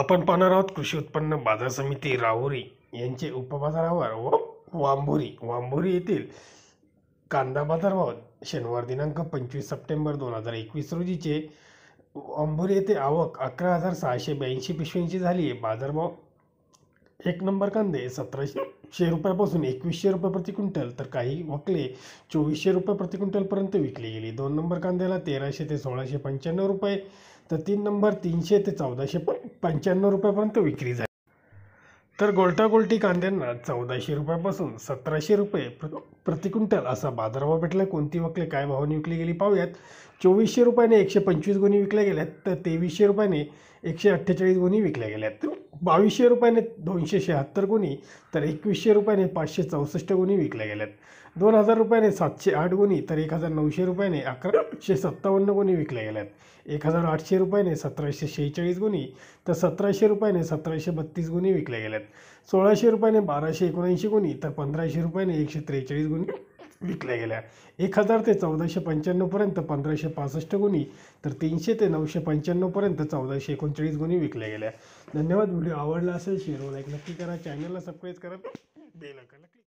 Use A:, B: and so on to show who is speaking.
A: आपण पाहणार आहोत कृषी उत्पन्न बाजार समिती राहुरी यांचे उपबाजारावर व वांभोरी वांभुरी येथील कांदा बाजारभाव शनिवार दिनांक पंचवीस सप्टेंबर दोन हजार एकवीस रोजीचे वांभुरी येथे आवक अकरा हजार सहाशे ब्याऐंशी पिशवींची झाली आहे बाजारभाव एक नंबर कांदे सतराशे रुपयापासून एकवीसशे रुपये प्रति क्विंटल तर काही वकले चोवीसशे रुपये प्रति क्विंटलपर्यंत विकली गेली दोन नंबर कांद्याला तेराशे ते सोळाशे पंच्याण्णव रुपये तर तीन नंबर तीनशे ते चौदाशे पंच्याण्णव रुपयापर्यंत विक्री झाली तर गोल्टी कांद्यांना चौदाशे रुपयापासून सतराशे रुपये प्र प्रति असा बाजारभाव भेटला कोणती वकले काय भावाने विकली गेली पाहूयात चोवीसशे रुपयाने एकशे पंचवीस गुणी विकल्या गेल्यात तर तेवीसशे रुपयाने एकशे अठ्ठेचाळीस गुणी विकल्या गेल्यात बावीसशे रुपयाने दोनशे शहात्तर गुणी तर एकवीसशे रुपयाने पाचशे चौसष्ट गुणी विकल्या गेल्यात दोन हजार रुपयाने सातशे आठ गुणी तर एक हजार नऊशे रुपयाने अकराशे सत्तावन्न गुणी विकल्या गेल्यात एक हजार आठशे रुपयाने सतराशे शेहेचाळीस गुणी तर सतराशे रुपयाने सतराशे बत्तीस गुणी विकल्या गेल्यात सोळाशे रुपयाने बाराशे एकोणऐंशी गुणी तर पंधराशे रुपयाने एकशे त्रेचाळीस गुणी विकल्या गेल्या एक हजार ते चौदाशे पंच्याण्णवपर्यंत पंधराशे पासष्ट गुणी तर तीनशे ते नऊशे पंच्याण्णवपर्यंत चौदाशे एकोणचाळीस गुणी विकल्या गेल्या धन्यवाद व्हिडिओ आवडला असेल शेअर लाईक नक्की करा चॅनलला सबस्क्राईब करा बेल आयकॉनला क्लिक